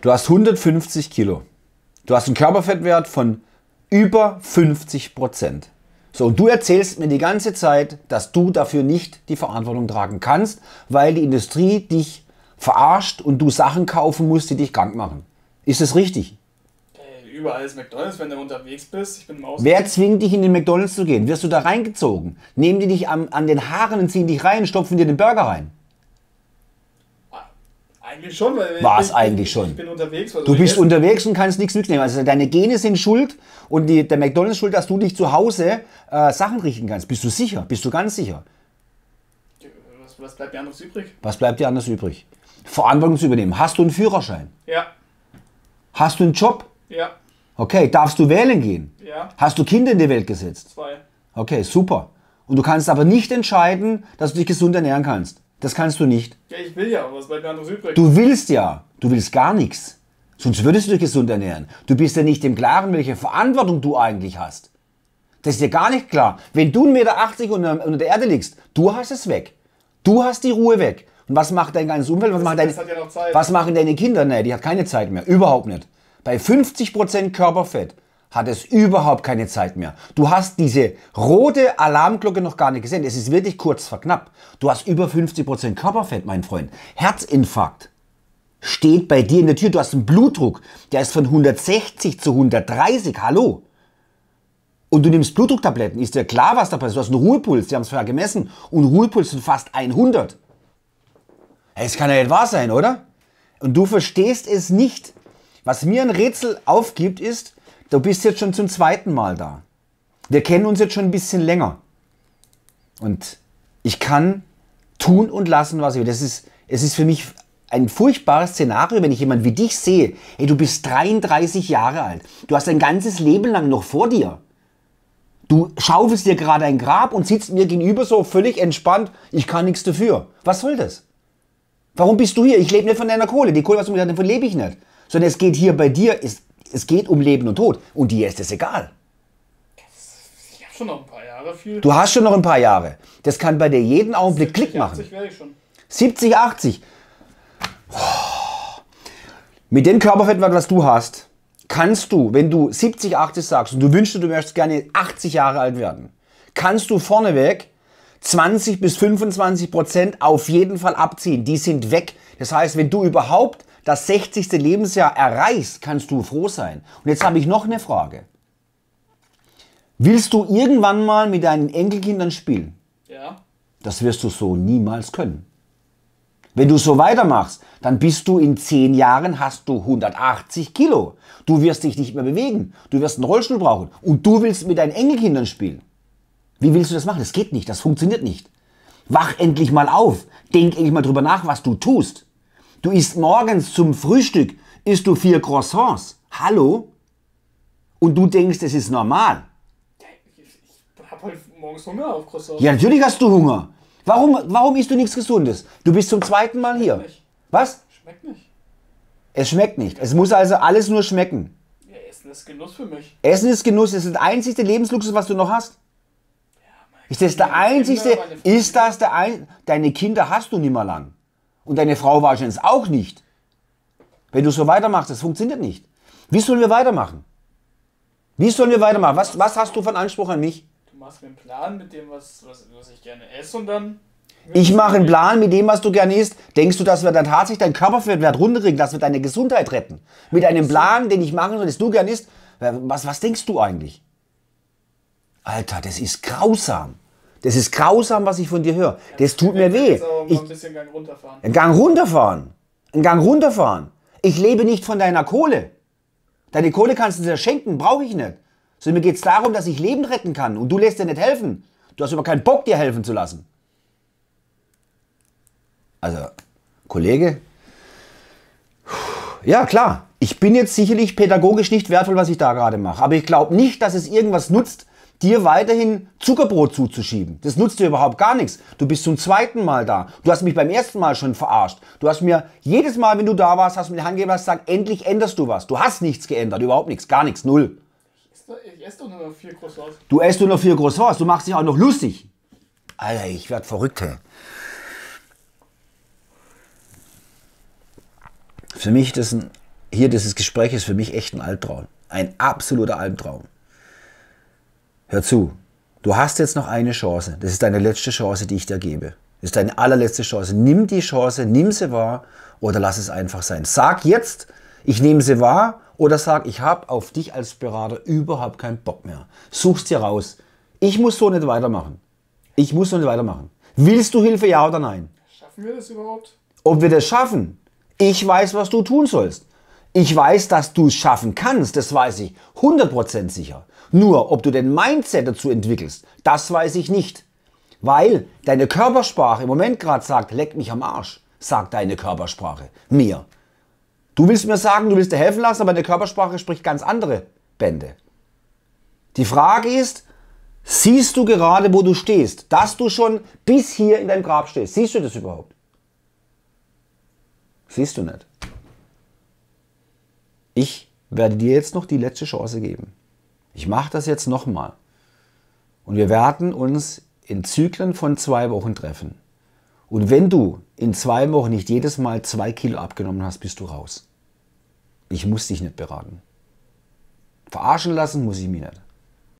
Du hast 150 Kilo. Du hast einen Körperfettwert von über 50 Prozent. So, und du erzählst mir die ganze Zeit, dass du dafür nicht die Verantwortung tragen kannst, weil die Industrie dich verarscht und du Sachen kaufen musst, die dich krank machen. Ist das richtig? Äh, überall ist McDonalds, wenn du unterwegs bist. Ich bin im Wer zwingt dich in den McDonalds zu gehen? Wirst du da reingezogen? Nehmen die dich an, an den Haaren und ziehen dich rein, stopfen dir den Burger rein? Eigentlich schon, weil war es eigentlich schon. Ich bin unterwegs. du bist jetzt... unterwegs und kannst nichts mitnehmen. Also deine Gene sind schuld und die, der McDonalds schuld, dass du dich zu Hause äh, Sachen richten kannst. Bist du sicher? Bist du ganz sicher? Äh, was, was bleibt dir anders übrig? Was bleibt dir anders übrig? Verantwortung zu übernehmen. Hast du einen Führerschein? Ja. Hast du einen Job? Ja. Okay, darfst du wählen gehen? Ja. Hast du Kinder in die Welt gesetzt? Zwei. Okay, super. Und du kannst aber nicht entscheiden, dass du dich gesund ernähren kannst. Das kannst du nicht. Ja, ich will ja, aber es bleibt mir anderes übrig. Du willst ja. Du willst gar nichts. Sonst würdest du dich gesund ernähren. Du bist ja nicht im Klaren, welche Verantwortung du eigentlich hast. Das ist dir gar nicht klar. Wenn du 1,80 Meter unter, der Erde liegst, du hast es weg. Du hast die Ruhe weg. Und was macht dein ganzes Umfeld? Was, das, deine, ja was machen deine Kinder? Nein, die hat keine Zeit mehr. Überhaupt nicht. Bei 50% Körperfett hat es überhaupt keine Zeit mehr. Du hast diese rote Alarmglocke noch gar nicht gesehen. Es ist wirklich kurz vor knapp. Du hast über 50% Körperfett, mein Freund. Herzinfarkt steht bei dir in der Tür. Du hast einen Blutdruck, der ist von 160 zu 130. Hallo? Und du nimmst Blutdrucktabletten. Ist dir klar, was da passiert? Du hast einen Ruhepuls, die haben es vorher gemessen. Und Ruhepuls sind fast 100. Es kann ja nicht wahr sein, oder? Und du verstehst es nicht. Was mir ein Rätsel aufgibt, ist, Du bist jetzt schon zum zweiten Mal da. Wir kennen uns jetzt schon ein bisschen länger. Und ich kann tun und lassen, was ich will. Das ist, es ist für mich ein furchtbares Szenario, wenn ich jemanden wie dich sehe. Ey, du bist 33 Jahre alt. Du hast ein ganzes Leben lang noch vor dir. Du schaufelst dir gerade ein Grab und sitzt mir gegenüber so völlig entspannt. Ich kann nichts dafür. Was soll das? Warum bist du hier? Ich lebe nicht von deiner Kohle. Die Kohle, was du mir gesagt hast, davon lebe ich nicht. Sondern es geht hier bei dir, ist es geht um Leben und Tod. Und dir ist es egal. Ich habe schon noch ein paar Jahre viel. Du hast schon noch ein paar Jahre. Das kann bei dir jeden Augenblick 70, Klick machen. 70 80. Mit dem Körperfett, was du hast, kannst du, wenn du 70, 80 sagst und du wünschst, du möchtest gerne 80 Jahre alt werden, kannst du vorneweg 20 bis 25 Prozent auf jeden Fall abziehen. Die sind weg. Das heißt, wenn du überhaupt das 60. Lebensjahr erreichst, kannst du froh sein. Und jetzt habe ich noch eine Frage. Willst du irgendwann mal mit deinen Enkelkindern spielen? Ja. Das wirst du so niemals können. Wenn du so weitermachst, dann bist du in zehn Jahren, hast du 180 Kilo. Du wirst dich nicht mehr bewegen. Du wirst einen Rollstuhl brauchen. Und du willst mit deinen Enkelkindern spielen. Wie willst du das machen? Das geht nicht. Das funktioniert nicht. Wach endlich mal auf. Denk endlich mal drüber nach, was du tust. Du isst morgens zum Frühstück, isst du vier Croissants. Hallo? Und du denkst, es ist normal. Ich habe halt morgens Hunger auf Croissants. Ja, natürlich hast du Hunger. Warum, warum isst du nichts Gesundes? Du bist zum zweiten Mal hier. Schmeckt Was? Schmeckt nicht. Es schmeckt nicht. Es muss also alles nur schmecken. Ja, Essen ist Genuss für mich. Essen ist Genuss. Es ist der einzigste Lebensluxus, was du noch hast. Ja, ist das der einzigste? ist das der ein? Deine Kinder hast du nicht mehr lang. Und deine Frau wahrscheinlich auch nicht. Wenn du so weitermachst, das funktioniert nicht. Wie sollen wir weitermachen? Wie sollen wir weitermachen? Was, was hast du von Anspruch an mich? Du machst mir einen Plan mit dem, was, was, was ich gerne esse und dann ich mache einen Plan mit dem, was du gerne isst. Denkst du, dass wir dann tatsächlich deinen Körperfettwert runterkriegen, dass wir deine Gesundheit retten? Mit einem Plan, den ich machen soll, dass du gerne isst? Was, was denkst du eigentlich? Alter, das ist grausam. Das ist grausam, was ich von dir höre. Das tut mir weh. Ich, ein Gang runterfahren. Ein Gang runterfahren. Einen Gang runterfahren. Ich lebe nicht von deiner Kohle. Deine Kohle kannst du dir schenken, brauche ich nicht. Sondern mir geht es darum, dass ich Leben retten kann und du lässt dir nicht helfen. Du hast aber keinen Bock, dir helfen zu lassen. Also, Kollege, ja klar, ich bin jetzt sicherlich pädagogisch nicht wertvoll, was ich da gerade mache, aber ich glaube nicht, dass es irgendwas nutzt, dir weiterhin Zuckerbrot zuzuschieben. Das nutzt dir überhaupt gar nichts. Du bist zum zweiten Mal da. Du hast mich beim ersten Mal schon verarscht. Du hast mir jedes Mal, wenn du da warst, hast du mir die Hand gegeben und hast gesagt, endlich änderst du was. Du hast nichts geändert, überhaupt nichts, gar nichts, null. Ich esse doch nur noch vier Croissants. Du esst nur noch vier Croissants, du machst dich auch noch lustig. Alter, ich werd verrückt, hey. Für mich, das ein, hier dieses Gespräch ist für mich echt ein Albtraum. Ein absoluter Albtraum hör zu, du hast jetzt noch eine Chance. Das ist deine letzte Chance, die ich dir gebe. Das ist deine allerletzte Chance. Nimm die Chance, nimm sie wahr oder lass es einfach sein. Sag jetzt, ich nehme sie wahr oder sag, ich habe auf dich als Berater überhaupt keinen Bock mehr. Such's dir raus. Ich muss so nicht weitermachen. Ich muss so nicht weitermachen. Willst du Hilfe, ja oder nein? Schaffen wir das überhaupt? Ob wir das schaffen? Ich weiß, was du tun sollst. Ich weiß, dass du es schaffen kannst, das weiß ich 100% sicher. Nur, ob du den Mindset dazu entwickelst, das weiß ich nicht. Weil deine Körpersprache im Moment gerade sagt, leck mich am Arsch, sagt deine Körpersprache mir. Du willst mir sagen, du willst dir helfen lassen, aber deine Körpersprache spricht ganz andere Bände. Die Frage ist, siehst du gerade, wo du stehst, dass du schon bis hier in deinem Grab stehst? Siehst du das überhaupt? Siehst du nicht ich werde dir jetzt noch die letzte Chance geben. Ich mache das jetzt nochmal. Und wir werden uns in Zyklen von zwei Wochen treffen. Und wenn du in zwei Wochen nicht jedes Mal zwei Kilo abgenommen hast, bist du raus. Ich muss dich nicht beraten. Verarschen lassen muss ich mich nicht.